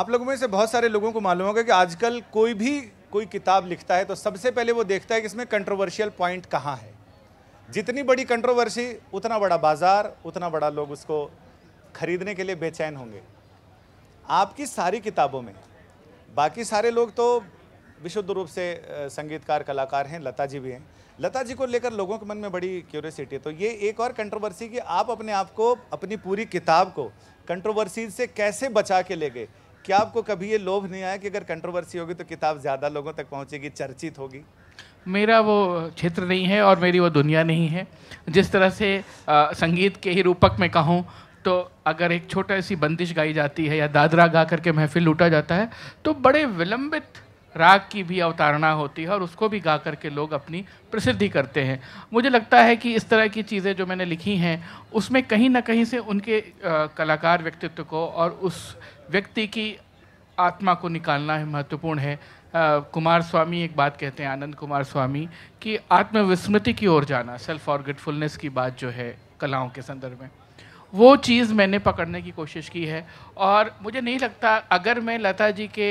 आप लोगों में से बहुत सारे लोगों को मालूम होगा कि आजकल कोई भी कोई किताब लिखता है तो सबसे पहले वो देखता है कि इसमें कंट्रोवर्शियल पॉइंट कहाँ है जितनी बड़ी कंट्रोवर्सी उतना बड़ा बाज़ार उतना बड़ा लोग उसको खरीदने के लिए बेचैन होंगे आपकी सारी किताबों में बाकी सारे लोग तो विशुद्ध रूप से संगीतकार कलाकार हैं लता जी भी हैं लता जी को लेकर लोगों के मन में बड़ी क्यूरियसिटी है तो ये एक और कंट्रोवर्सी कि आप अपने आप को अपनी पूरी किताब को कंट्रोवर्सी से कैसे बचा के ले गए क्या आपको कभी ये लोभ नहीं आया कि अगर कंट्रोवर्सी होगी तो किताब ज़्यादा लोगों तक पहुँचेगी चर्चित होगी मेरा वो क्षेत्र नहीं है और मेरी वो दुनिया नहीं है जिस तरह से आ, संगीत के ही रूपक में कहूँ तो अगर एक छोटा सी बंदिश गाई जाती है या दादरा गा करके महफिल लूटा जाता है तो बड़े विलंबित राग की भी अवतारणा होती है और उसको भी गा करके लोग अपनी प्रसिद्धि करते हैं मुझे लगता है कि इस तरह की चीज़ें जो मैंने लिखी हैं उसमें कहीं ना कहीं से उनके आ, कलाकार व्यक्तित्व को और उस व्यक्ति की आत्मा को निकालना है महत्वपूर्ण है आ, कुमार स्वामी एक बात कहते हैं आनंद कुमार स्वामी कि आत्मविस्मृति की ओर जाना सेल्फ फॉरगेटफुलनेस की बात जो है कलाओं के संदर्भ में वो चीज़ मैंने पकड़ने की कोशिश की है और मुझे नहीं लगता अगर मैं लता जी के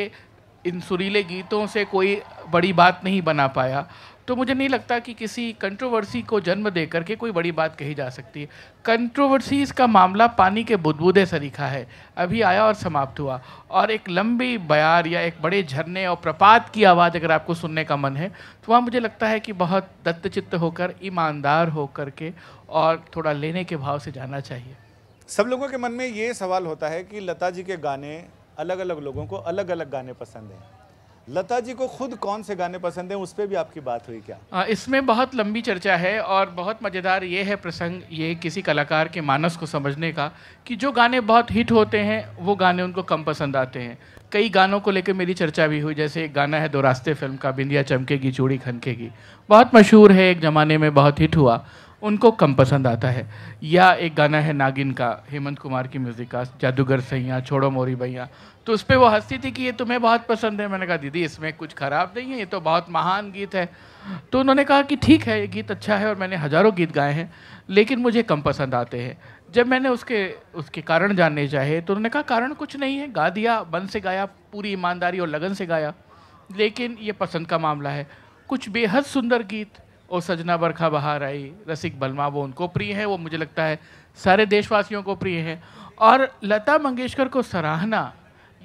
इन सुरीले गीतों से कोई बड़ी बात नहीं बना पाया तो मुझे नहीं लगता कि किसी कंट्रोवर्सी को जन्म दे करके कोई बड़ी बात कही जा सकती है कंट्रोवर्सीज़ का मामला पानी के बुदबुदे सरीखा है अभी आया और समाप्त हुआ और एक लंबी बयार या एक बड़े झरने और प्रपात की आवाज़ अगर आपको सुनने का मन है तो वहाँ मुझे लगता है कि बहुत दत्तचित्त होकर ईमानदार होकर के और थोड़ा लेने के भाव से जाना चाहिए सब लोगों के मन में ये सवाल होता है कि लता जी के गाने अलग अलग लोगों को अलग अलग गाने पसंद हैं लता जी को खुद कौन से गाने पसंद हैं उस पर भी आपकी बात हुई क्या इसमें बहुत लंबी चर्चा है और बहुत मज़ेदार ये है प्रसंग ये किसी कलाकार के मानस को समझने का कि जो गाने बहुत हिट होते हैं वो गाने उनको कम पसंद आते हैं कई गानों को लेकर मेरी चर्चा भी हुई जैसे एक गाना है दो रास्ते फिल्म का बिंदिया चमकेगी चूड़ी खनकेगी बहुत मशहूर है एक ज़माने में बहुत हिट हुआ उनको कम पसंद आता है या एक गाना है नागिन का हेमंत कुमार की म्यूज़िक का जादूगर सैया छोड़ो मोरी भैया तो उस पर वो हंसती थी कि ये तुम्हें बहुत पसंद है मैंने कहा दीदी इसमें कुछ ख़राब नहीं है ये तो बहुत महान गीत है तो उन्होंने कहा कि ठीक है ये गीत अच्छा है और मैंने हज़ारों गीत गाए हैं लेकिन मुझे कम पसंद आते हैं जब मैंने उसके उसके कारण जानने चाहे तो उन्होंने कहा कारण कुछ नहीं है गा दिया मन से गाया पूरी ईमानदारी और लगन से गाया लेकिन ये पसंद का मामला है कुछ बेहद सुंदर गीत और सजना बरखा बहार आई रसिक बलमा वो उनको प्रिय है वो मुझे लगता है सारे देशवासियों को प्रिय है और लता मंगेशकर को सराहना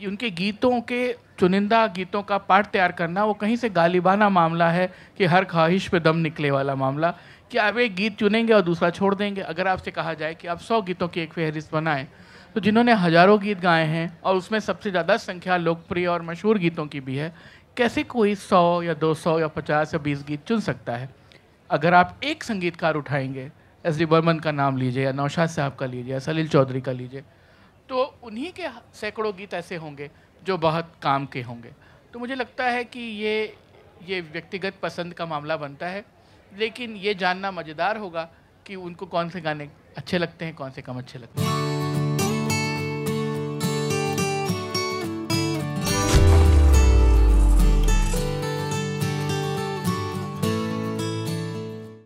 उनके गीतों के चुनिंदा गीतों का पाठ तैयार करना वो कहीं से गालिबाना मामला है कि हर ख्वाहिश पे दम निकले वाला मामला कि आप एक गीत चुनेंगे और दूसरा छोड़ देंगे अगर आपसे कहा जाए कि आप सौ गीतों की एक फहरिस्त बनाएं तो जिन्होंने हज़ारों गीत गाए हैं और उसमें सबसे ज़्यादा संख्या लोकप्रिय और मशहूर गीतों की भी है कैसे कोई सौ या दो सौ या पचास या बीस गीत चुन सकता है अगर आप एक संगीतकार उठाएंगे एस डी बर्मन का नाम लीजिए या नौशाद साहब का लीजिए या सलील चौधरी का लीजिए तो उन्हीं के सैकड़ों गीत ऐसे होंगे जो बहुत काम के होंगे तो मुझे लगता है कि ये ये व्यक्तिगत पसंद का मामला बनता है लेकिन ये जानना मज़ेदार होगा कि उनको कौन से गाने अच्छे लगते हैं कौन से कम अच्छे लगते हैं